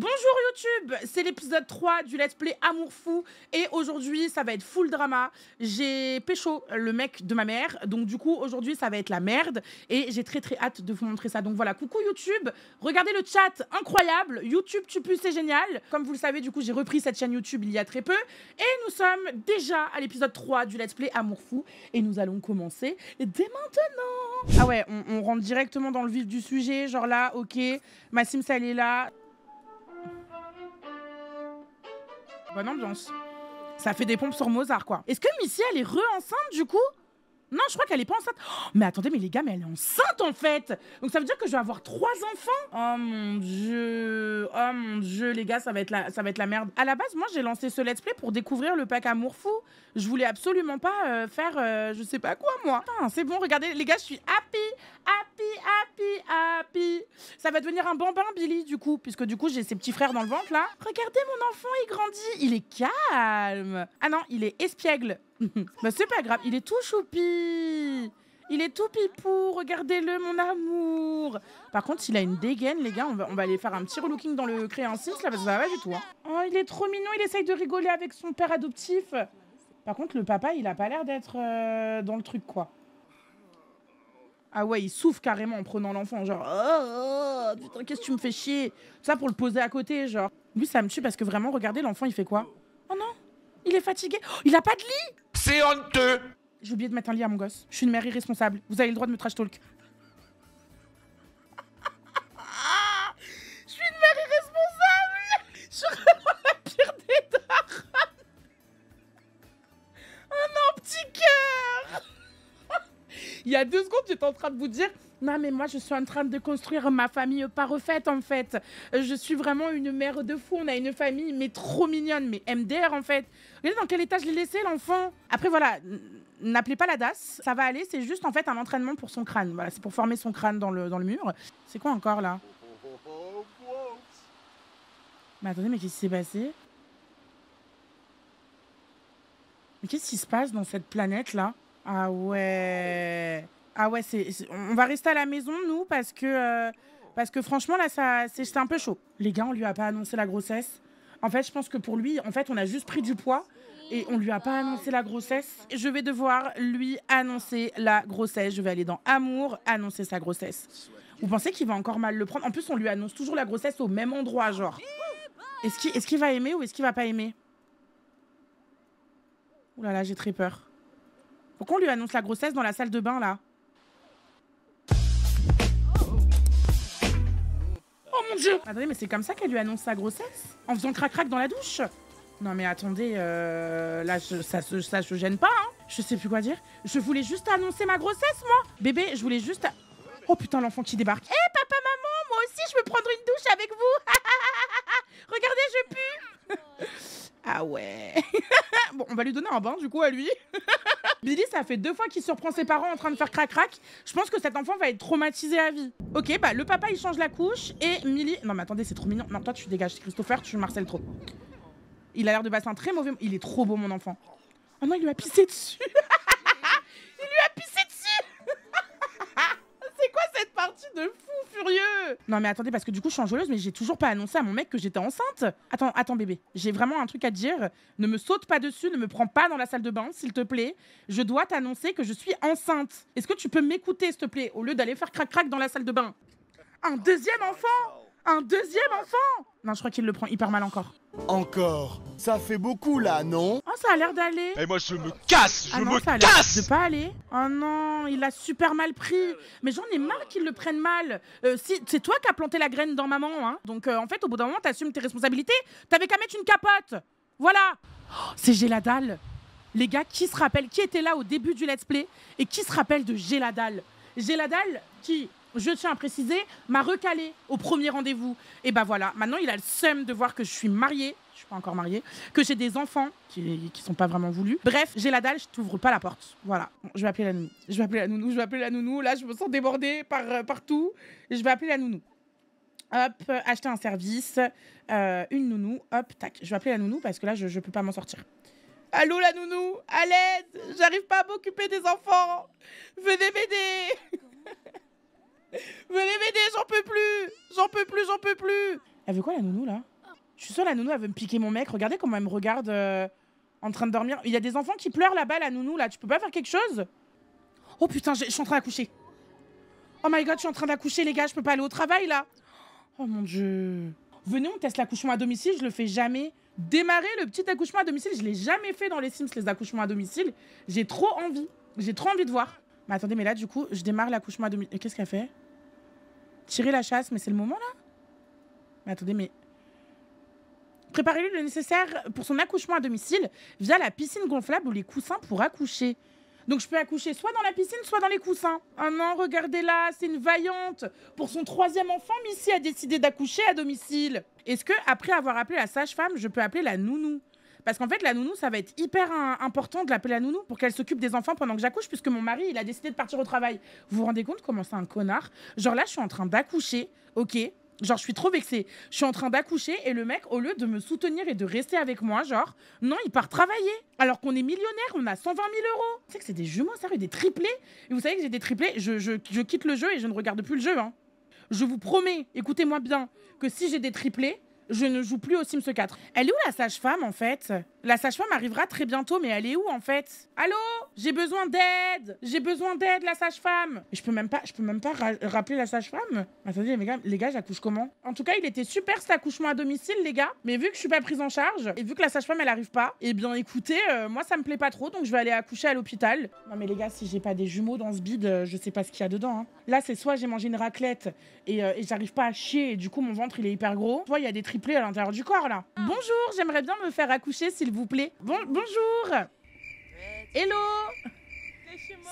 Bonjour YouTube, c'est l'épisode 3 du Let's Play Amour Fou et aujourd'hui ça va être full drama. J'ai pécho le mec de ma mère, donc du coup aujourd'hui ça va être la merde et j'ai très très hâte de vous montrer ça. Donc voilà, coucou YouTube, regardez le chat, incroyable, YouTube tu puces, c'est génial. Comme vous le savez du coup j'ai repris cette chaîne YouTube il y a très peu et nous sommes déjà à l'épisode 3 du Let's Play Amour Fou et nous allons commencer dès maintenant. Ah ouais, on, on rentre directement dans le vif du sujet, genre là ok, ma Sims elle est là. Bonne ambiance. Ça fait des pompes sur Mozart, quoi. Est-ce que Missy, elle est re-enceinte, du coup Non, je crois qu'elle est pas enceinte. Oh, mais attendez, mais les gars, mais elle est enceinte, en fait Donc ça veut dire que je vais avoir trois enfants Oh mon dieu Oh mon dieu, les gars, ça va être la, ça va être la merde. À la base, moi, j'ai lancé ce let's play pour découvrir le pack amour fou. Je voulais absolument pas euh, faire euh, je sais pas quoi, moi. c'est bon, regardez, les gars, je suis Happy happy, happy. Ça va devenir un bambin, Billy, du coup, puisque du coup, j'ai ses petits frères dans le ventre, là. Regardez, mon enfant, il grandit. Il est calme. Ah non, il est espiègle. bah, c'est pas grave, il est tout choupi. Il est tout pipou, regardez-le, mon amour. Par contre, il a une dégaine, les gars. On va, aller faire un petit relooking dans le créancier là, parce ça va du tout. Hein. Oh, il est trop mignon, il essaye de rigoler avec son père adoptif. Par contre, le papa, il a pas l'air d'être euh, dans le truc, quoi. Ah ouais, il souffle carrément en prenant l'enfant, genre oh, oh, putain, qu'est-ce que tu me fais chier Ça pour le poser à côté, genre. Lui, ça me tue parce que vraiment, regardez, l'enfant, il fait quoi Oh non Il est fatigué oh, Il a pas de lit C'est honteux J'ai oublié de mettre un lit à mon gosse. Je suis une mère irresponsable. Vous avez le droit de me trash talk. a deux secondes, j'étais en train de vous dire non, mais moi, je suis en train de construire ma famille parfaite en fait. Je suis vraiment une mère de fou. On a une famille, mais trop mignonne, mais MDR, en fait. Regardez dans quel état je l'ai laissé, l'enfant. Après, voilà, n'appelez pas la DAS. Ça va aller. C'est juste, en fait, un entraînement pour son crâne. Voilà, c'est pour former son crâne dans le, dans le mur. C'est quoi encore, là Mais attendez, mais qu'est-ce qui s'est passé Mais qu'est-ce qui se passe dans cette planète, là Ah ouais. Ah ouais, on va rester à la maison, nous, parce que, euh, parce que franchement, là, ça, c'est, un peu chaud. Les gars, on lui a pas annoncé la grossesse. En fait, je pense que pour lui, en fait, on a juste pris du poids et on lui a pas annoncé la grossesse. Je vais devoir lui annoncer la grossesse. Je vais aller dans Amour annoncer sa grossesse. Vous pensez qu'il va encore mal le prendre En plus, on lui annonce toujours la grossesse au même endroit, genre. Est-ce qu'il, est-ce va aimer ou est-ce qu'il va pas aimer Ouh là là, j'ai très peur. Pourquoi on lui annonce la grossesse dans la salle de bain, là Ah bah mais c'est comme ça qu'elle lui annonce sa grossesse En faisant crac-crac dans la douche Non mais attendez, euh, là, ça, se, ça je gêne pas, hein Je sais plus quoi dire. Je voulais juste annoncer ma grossesse, moi Bébé, je voulais juste... Oh putain, l'enfant qui débarque. Hé, eh, papa, maman, moi aussi, je veux prendre une douche avec vous Regardez, je pue Ah ouais Bon, on va lui donner un bain, du coup, à lui Billy, ça fait deux fois qu'il surprend ses parents en train de faire crac-crac. Je pense que cet enfant va être traumatisé à vie. Ok, bah le papa, il change la couche et Milly. Non mais attendez, c'est trop mignon. Non, toi, tu dégages, c'est Christopher, tu Marcel trop. Il a l'air de passer un très mauvais... Il est trop beau, mon enfant. Oh non, il lui a pissé dessus Non, mais attendez, parce que du coup, je suis enjôleuse, mais j'ai toujours pas annoncé à mon mec que j'étais enceinte. Attends, attends, bébé. J'ai vraiment un truc à dire. Ne me saute pas dessus, ne me prends pas dans la salle de bain, s'il te plaît. Je dois t'annoncer que je suis enceinte. Est-ce que tu peux m'écouter, s'il te plaît, au lieu d'aller faire crac-crac dans la salle de bain Un deuxième enfant un deuxième enfant Non, je crois qu'il le prend hyper mal encore. Encore Ça fait beaucoup là, non Oh, ça a l'air d'aller. Et eh, moi, je me casse Je ah me ça a casse de pas aller. Oh non, il l'a super mal pris. Mais j'en ai marre qu'il le prenne mal. Euh, c'est toi qui as planté la graine dans maman, hein. Donc, euh, en fait, au bout d'un moment, t'assumes tes responsabilités. T'avais qu'à mettre une capote. Voilà. Oh, c'est Géladal. Les gars, qui se rappelle qui était là au début du Let's Play et qui se rappelle de Géladal Géladal qui je tiens à préciser, m'a recalé au premier rendez-vous. Et ben voilà, maintenant il a le seum de voir que je suis mariée, je suis pas encore mariée, que j'ai des enfants qui, ne sont pas vraiment voulus. Bref, j'ai la dalle, je t'ouvre pas la porte. Voilà, je vais appeler la nounou. Je vais appeler la nounou, je vais appeler la nounou. Là, je me sens débordée par, euh, partout. Je vais appeler la nounou. Hop, acheter un service, euh, une nounou, hop, tac. Je vais appeler la nounou parce que là, je, ne peux pas m'en sortir. Allô la nounou, à l'aide, j'arrive pas à m'occuper des enfants. Venez m'aider. j'en peux plus Elle veut quoi la nounou là Je suis sûre la nounou elle veut me piquer mon mec. Regardez comment elle me regarde euh, en train de dormir. Il y a des enfants qui pleurent là-bas la nounou là. Tu peux pas faire quelque chose Oh putain, je suis en train d'accoucher. Oh my god, je suis en train d'accoucher les gars, je peux pas aller au travail là. Oh mon dieu. Venez, on teste l'accouchement à domicile, je le fais jamais. Démarrer le petit accouchement à domicile, je l'ai jamais fait dans les Sims, les accouchements à domicile. J'ai trop envie. J'ai trop envie de voir. Mais attendez, mais là, du coup, je démarre l'accouchement à domicile. Qu'est-ce qu'elle fait Tirer la chasse, mais c'est le moment là attendez, mais. Préparez-lui le nécessaire pour son accouchement à domicile via la piscine gonflable ou les coussins pour accoucher. Donc je peux accoucher soit dans la piscine, soit dans les coussins. Ah non, regardez là, c'est une vaillante. Pour son troisième enfant, Missy a décidé d'accoucher à domicile. Est-ce que après avoir appelé la sage-femme, je peux appeler la nounou Parce qu'en fait, la nounou, ça va être hyper important de l'appeler la nounou pour qu'elle s'occupe des enfants pendant que j'accouche, puisque mon mari, il a décidé de partir au travail. Vous vous rendez compte comment c'est un connard Genre là, je suis en train d'accoucher, ok Genre, je suis trop vexée. Je suis en train d'accoucher et le mec, au lieu de me soutenir et de rester avec moi, genre, non, il part travailler. Alors qu'on est millionnaire, on a 120 000 euros. Tu sais que c'est des jumeaux, sérieux, des triplés. Et vous savez que j'ai des triplés, je, quitte le jeu et je ne regarde plus le jeu. Hein. Je vous promets, écoutez-moi bien, que si j'ai des triplés, je ne joue plus au Sims 4. Elle est où la sage-femme en fait la sage-femme arrivera très bientôt, mais elle est où en fait Allô J'ai besoin d'aide J'ai besoin d'aide, la sage-femme Je peux même pas, je peux même pas rappeler la sage-femme Attendez, les gars, les gars j'accouche comment En tout cas, il était super cet accouchement à domicile, les gars. Mais vu que je suis pas prise en charge, et vu que la sage-femme elle arrive pas, eh bien écoutez, euh, moi ça me plaît pas trop, donc je vais aller accoucher à l'hôpital. Non mais les gars, si j'ai pas des jumeaux dans ce bide, euh, je sais pas ce qu'il y a dedans. Hein. Là, c'est soit j'ai mangé une raclette euh, et, j'arrive pas à chier, et du coup mon ventre il est hyper gros, soit il y a des triplés à l'intérieur du corps là. Ah. Bonjour, j'aimerais bien me faire accoucher, s'il vous plaît. Bon, bonjour. Hello.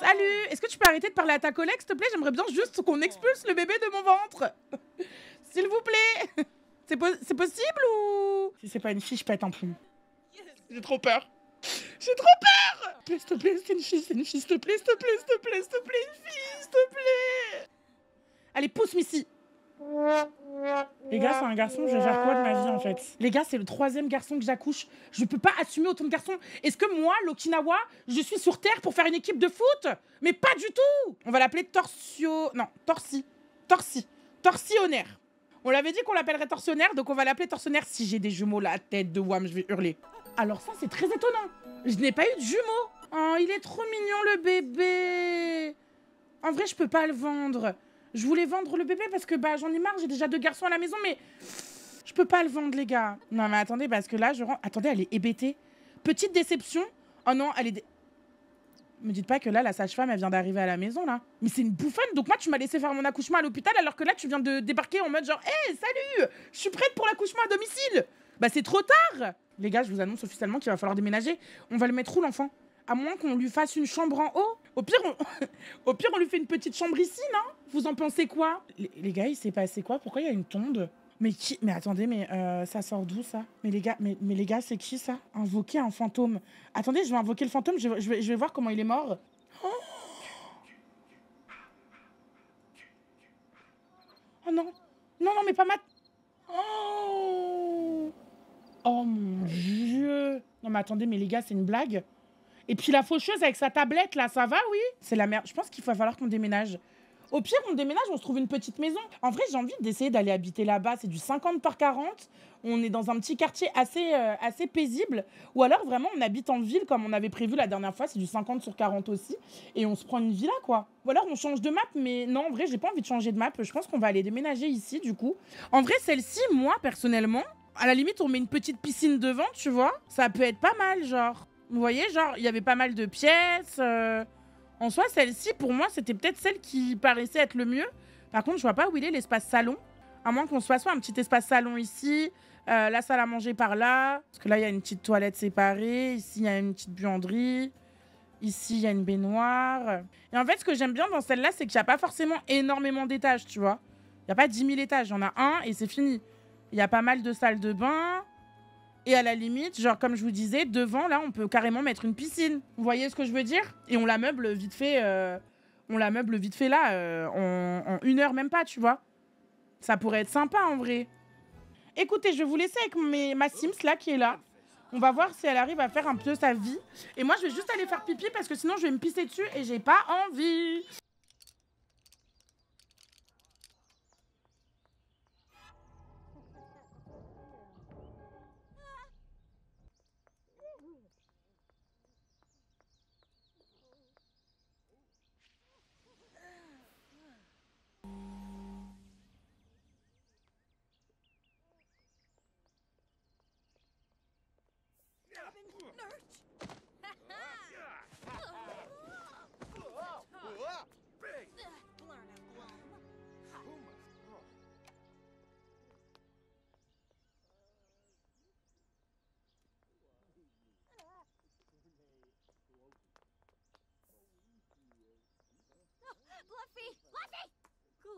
Salut. Est-ce que tu peux arrêter de parler à ta collègue, s'il te plaît J'aimerais bien juste qu'on expulse le bébé de mon ventre. s'il vous plaît. C'est, possible ou Si c'est pas une fille, je pète un plomb. J'ai trop peur. J'ai trop peur S'il te plaît, c'est une fille, c'est une fille, s'il te plaît, s'il te plaît, s'il te plaît, s'il te plaît, une fille, s'il te plaît Allez, pousse-moi ici les gars, c'est un garçon, je gère quoi de ma vie en fait Les gars, c'est le troisième garçon que j'accouche. Je peux pas assumer autant de garçons. Est-ce que moi, l'Okinawa, je suis sur Terre pour faire une équipe de foot Mais pas du tout On va l'appeler Torsio. Non, Torsi. Torsi. Torsionnaire. On l'avait dit qu'on l'appellerait torsionnaire, donc on va l'appeler torsionnaire. Si j'ai des jumeaux, la tête de Wam, je vais hurler. Alors ça, c'est très étonnant. Je n'ai pas eu de jumeaux. Oh, il est trop mignon le bébé. En vrai, je peux pas le vendre. Je voulais vendre le bébé parce que bah, j'en ai marre, j'ai déjà deux garçons à la maison, mais je peux pas le vendre, les gars. Non, mais attendez, parce que là, je rends. Attendez, elle est hébétée. Petite déception. Oh non, elle est. Me dites pas que là, la sage-femme, elle vient d'arriver à la maison, là. Mais c'est une bouffonne. Donc, moi, tu m'as laissé faire mon accouchement à l'hôpital, alors que là, tu viens de débarquer en mode genre, hé, salut, je suis prête pour l'accouchement à domicile. Bah, c'est trop tard. Les gars, je vous annonce officiellement qu'il va falloir déménager. On va le mettre où, l'enfant À moins qu'on lui fasse une chambre en haut au pire, on, au pire, on lui fait une petite chambre ici, non hein. Vous en pensez quoi les, gars, il s'est passé quoi Pourquoi il y a une tonde mais qui Mais attendez, mais euh, ça sort d'où ça Mais les gars, mais, les gars, c'est qui ça Invoquer un fantôme. Attendez, je vais invoquer le fantôme. Je, vais, voir comment il est mort. Oh! oh, non, non, non, mais pas ma. Oh, oh mon dieu. Non mais attendez, mais les gars, c'est une blague. Et puis la faucheuse avec sa tablette, là, ça va, oui C'est la merde. Je pense qu'il va falloir qu'on déménage. Au pire, on déménage, on se trouve une petite maison. En vrai, j'ai envie d'essayer d'aller habiter là-bas. C'est du 50 par 40. On est dans un petit quartier assez, euh, assez paisible. Ou alors, vraiment, on habite en ville comme on avait prévu la dernière fois. C'est du 50 sur 40 aussi. Et on se prend une villa, quoi. Ou alors, on change de map. Mais non, en vrai, j'ai pas envie de changer de map. Je pense qu'on va aller déménager ici, du coup. En vrai, celle-ci, moi, personnellement, à la limite, on met une petite piscine devant, tu vois. Ça peut être pas mal, genre. Vous voyez, genre, il y avait pas mal de pièces. Euh. En soi, celle-ci, pour moi, c'était peut-être celle qui paraissait être le mieux. Par contre, je vois pas où il est l'espace salon. À moins qu'on soit soit un petit espace salon ici, euh, la salle à manger par là. Parce que là, il y a une petite toilette séparée. Ici, il y a une petite buanderie. Ici, il y a une baignoire. Et en fait, ce que j'aime bien dans celle-là, c'est qu'il n'y a pas forcément énormément d'étages, tu vois. Il n'y a pas 10 000 étages. Il y en a un et c'est fini. Il y a pas mal de salles de bain. Et à la limite, genre comme je vous disais, devant là, on peut carrément mettre une piscine. Vous voyez ce que je veux dire Et on la meuble vite fait. Euh, on la vite fait là, euh, en, une heure même pas, tu vois. Ça pourrait être sympa en vrai. Écoutez, je vais vous laisser avec ma Sims là qui est là. On va voir si elle arrive à faire un peu sa vie. Et moi, je vais juste aller faire pipi parce que sinon, je vais me pisser dessus et j'ai pas envie.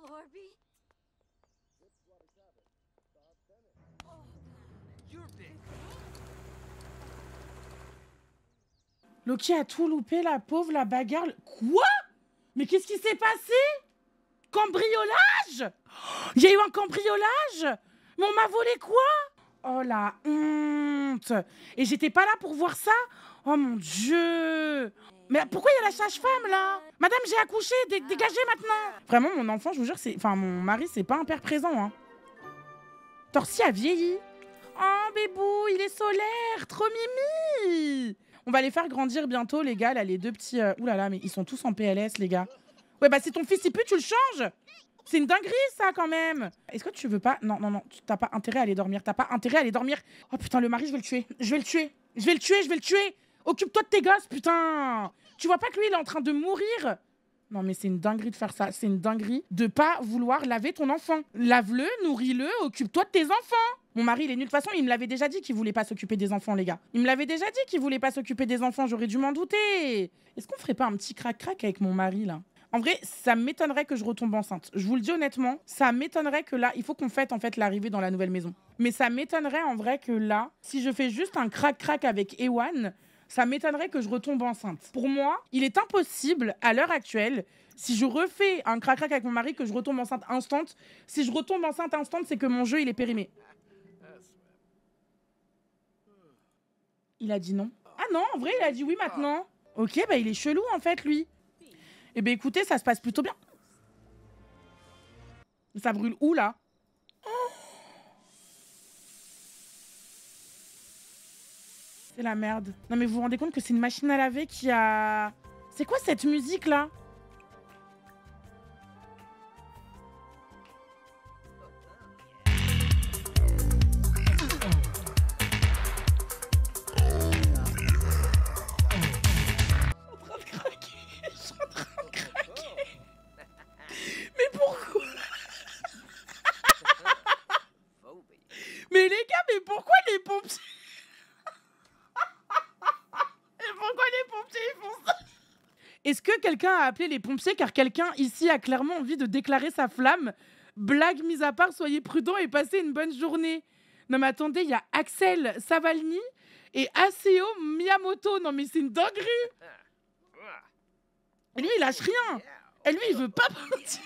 Orby? Loki a tout loupé, la pauvre, la bagarre. Quoi Mais qu'est-ce qui s'est passé Cambriolage Il y a eu un cambriolage Mais on m'a volé quoi Oh la honte Et j'étais pas là pour voir ça Oh mon dieu mais pourquoi il y a la sage-femme là Madame, j'ai accouché, dégagez maintenant Vraiment, mon enfant, je vous jure, c'est. Enfin, mon mari, c'est pas un père présent, hein. Torsi a vieilli. Oh, bébou, il est solaire, trop mimi On va les faire grandir bientôt, les gars, là, les deux petits. Ouh là là, mais ils sont tous en PLS, les gars. Ouais, bah, c'est ton fils il pue, tu le changes c'est une dinguerie, ça, quand même Est-ce que tu veux pas... Non, non, non, t'as pas intérêt à aller dormir. T'as pas intérêt à aller dormir. Oh, putain, le mari, je vais le tuer. Je vais le tuer. Je vais le tuer, je vais le tuer. Occupe-toi de tes gosses, putain tu vois pas que lui, il est en train de mourir non, mais c'est une dinguerie de faire ça. C'est une dinguerie de pas vouloir laver ton enfant. Lave-le, nourris-le, occupe-toi de tes enfants. Mon mari, il est nul. De toute façon, il me l'avait déjà dit qu'il voulait pas s'occuper des enfants, les gars. Il me l'avait déjà dit qu'il voulait pas s'occuper des enfants. J'aurais dû m'en douter. Est-ce qu'on ferait pas un petit crac-crac avec mon mari, là en vrai, ça m'étonnerait que je retombe enceinte. Je vous le dis honnêtement, ça m'étonnerait que là, il faut qu'on fête en fait l'arrivée dans la nouvelle maison. Mais ça m'étonnerait en vrai que là, si je fais juste un crac-crac avec Ewan, ça m'étonnerait que je retombe enceinte. Pour moi, il est impossible à l'heure actuelle si je refais un crac avec mon mari que je retombe enceinte instant. Si je retombe enceinte instant, c'est que mon jeu il est périmé. Il a dit non. Ah non, en vrai, il a dit oui maintenant. Ok, bah il est chelou en fait lui. Eh ben écoutez, ça se passe plutôt bien. Ça brûle où là oh c'est la merde. Non mais vous vous rendez compte que c'est une machine à laver qui a... C'est quoi cette musique là Est-ce que quelqu'un a appelé les pompiers car quelqu'un ici a clairement envie de déclarer sa flamme Blague mise à part, soyez prudents et passez une bonne journée. Non mais attendez, il y a Axel Savalny et Aseo Miyamoto. Non mais c'est une dinguerie. Et lui, il lâche rien. Et lui, il veut pas partir.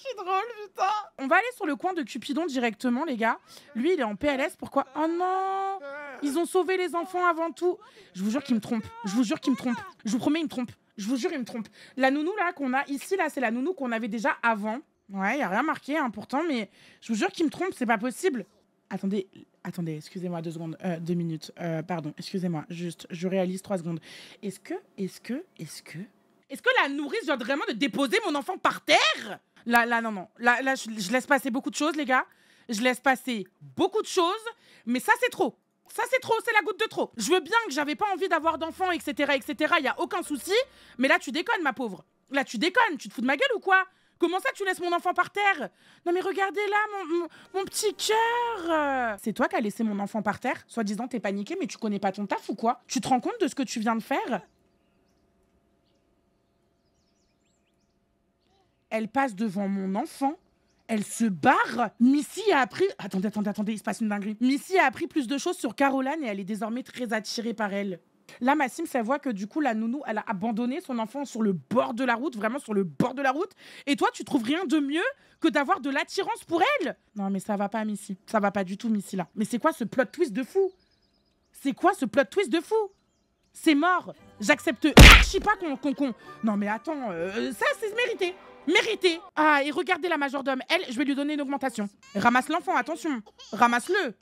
C'est drôle, putain. On va aller sur le coin de Cupidon directement, les gars. Lui, il est en PLS. Pourquoi Oh non ils ont sauvé les enfants avant tout. Je vous jure qu'ils me trompent. Je vous jure qu'ils me trompent. Je vous promets, ils me trompent. Je vous jure, ils me trompent. La nounou là qu'on a ici là, c'est la nounou qu'on avait déjà avant. Ouais, y a rien marqué hein, pourtant, mais je vous jure qu'ils me trompent. C'est pas possible. Attendez, attendez, excusez-moi deux secondes, euh, deux minutes, euh, pardon, excusez-moi, juste, je réalise trois secondes. Est-ce que, est-ce que, est-ce que, est-ce que la nourrice vient vraiment de déposer mon enfant par terre Là, là, non, non, là, là, je laisse passer beaucoup de choses, les gars. Je laisse passer beaucoup de choses, mais ça, c'est trop ça c'est trop, c'est la goutte de trop. Je veux bien que j'avais pas envie d'avoir d'enfants, etc., etc., y a aucun souci, mais là tu déconnes, ma pauvre. Là tu déconnes, tu te fous de ma gueule ou quoi Comment ça, tu laisses mon enfant par terre Non mais regardez là, mon, petit cœur euh. C'est toi qui as laissé mon enfant par terre Soi-disant, t'es paniqué, mais tu connais pas ton taf ou quoi Tu te rends compte de ce que tu viens de faire Elle passe devant mon enfant elle se barre. Missy a appris. Attendez, attendez, attendez, il se passe une dinguerie. Missy a appris plus de choses sur Caroline et elle est désormais très attirée par elle. Là, Massim, ça voit que du coup, la nounou, elle a abandonné son enfant sur le bord de la route, vraiment sur le bord de la route. Et toi, tu trouves rien de mieux que d'avoir de l'attirance pour elle Non, mais ça va pas, Missy. Ça va pas du tout, Missy, là. Mais c'est quoi ce plot twist de fou C'est quoi ce plot twist de fou C'est mort J'accepte ah, sais pas qu'on. con, con. non, mais attends, euh, euh, ça, c'est mérité Mérité. Ah, et regardez la majordome. Elle, je vais lui donner une augmentation. Ramasse l'enfant, attention. Ramasse-le.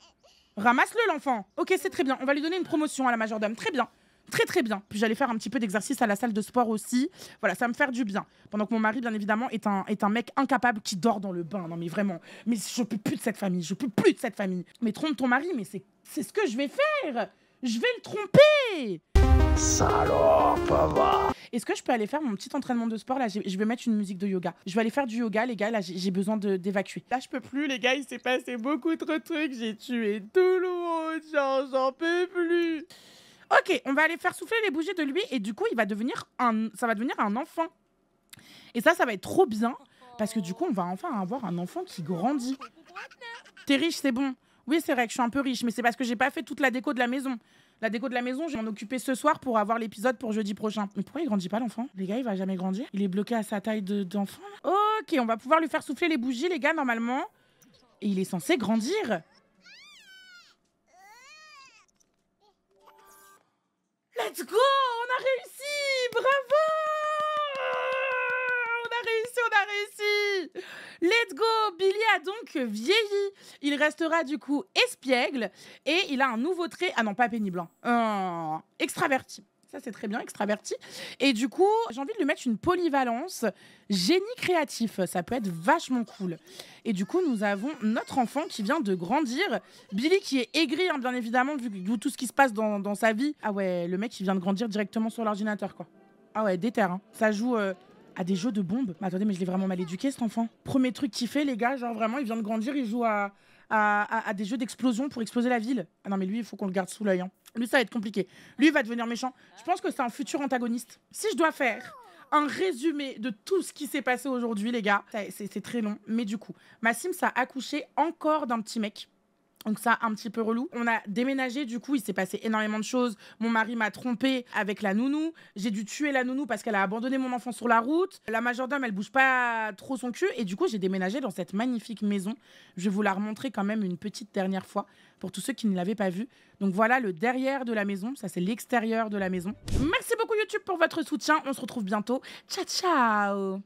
Ramasse-le, l'enfant. Ok, c'est très bien. On va lui donner une promotion à la majordome. Très bien. Très très bien. Puis j'allais faire un petit peu d'exercice à la salle de sport aussi. Voilà, ça va me faire du bien. Pendant que mon mari, bien évidemment, est un, est un mec incapable qui dort dans le bain. Non mais vraiment, mais je peux plus de cette famille, je peux plus de cette famille. Mais trompe ton mari, mais c'est, c'est ce que je vais faire. Je vais le tromper. Salope, va est-ce que je peux aller faire mon petit entraînement de sport là Je vais mettre une musique de yoga. Je vais aller faire du yoga, les gars. Là, j'ai besoin d'évacuer. Là, je peux plus, les gars. Il s'est passé beaucoup trop de trucs. J'ai tué tout le monde. Genre, j'en peux plus. Ok, on va aller faire souffler les bougies de lui et du coup, il va devenir un, ça va devenir un enfant. Et ça, ça va être trop bien parce que du coup, on va enfin avoir un enfant qui grandit. T'es riche, c'est bon. Oui, c'est vrai que je suis un peu riche, mais c'est parce que j'ai pas fait toute la déco de la maison. La déco de la maison, je vais m'en occuper ce soir pour avoir l'épisode pour jeudi prochain. Mais pourquoi il grandit pas l'enfant Les gars, il va jamais grandir. Il est bloqué à sa taille d'enfant. ok, on va pouvoir lui faire souffler les bougies, les gars, normalement. Et il est censé grandir. Let's go On a réussi Bravo ici Let's go Billy a donc vieilli. Il restera du coup espiègle et il a un nouveau trait. Ah non, pas pénible. blanc. extraverti. Ça, c'est très bien, extraverti. Et du coup, j'ai envie de lui mettre une polyvalence, génie créatif. Ça peut être vachement cool. Et du coup, nous avons notre enfant qui vient de grandir. Billy qui est aigri, hein, bien évidemment, vu, tout ce qui se passe dans, sa vie. Ah ouais, le mec, il vient de grandir directement sur l'ordinateur, quoi. Ah ouais, déterre. Hein. Ça joue. Euh, à des jeux de bombes. Mais attendez, mais je l'ai vraiment mal éduqué, cet enfant. Premier truc qu'il fait, les gars, genre vraiment, il vient de grandir, il joue à, à, des jeux d'explosion pour exploser la ville. Ah non, mais lui, il faut qu'on le garde sous l'œil. Hein. Lui, ça va être compliqué. Lui, il va devenir méchant. Je pense que c'est un futur antagoniste. Si je dois faire un résumé de tout ce qui s'est passé aujourd'hui, les gars, c'est très long. Mais du coup, Massim, ça a accouché encore d'un petit mec donc ça, un petit peu relou. On a déménagé, du coup, il s'est passé énormément de choses. Mon mari m'a trompé avec la nounou. J'ai dû tuer la nounou parce qu'elle a abandonné mon enfant sur la route. La majordome, elle bouge pas trop son cul. Et du coup, j'ai déménagé dans cette magnifique maison. Je vais vous la remontrer quand même une petite dernière fois pour tous ceux qui ne l'avaient pas vue. Donc voilà le derrière de la maison. Ça, c'est l'extérieur de la maison. Merci beaucoup YouTube pour votre soutien. On se retrouve bientôt. Ciao, ciao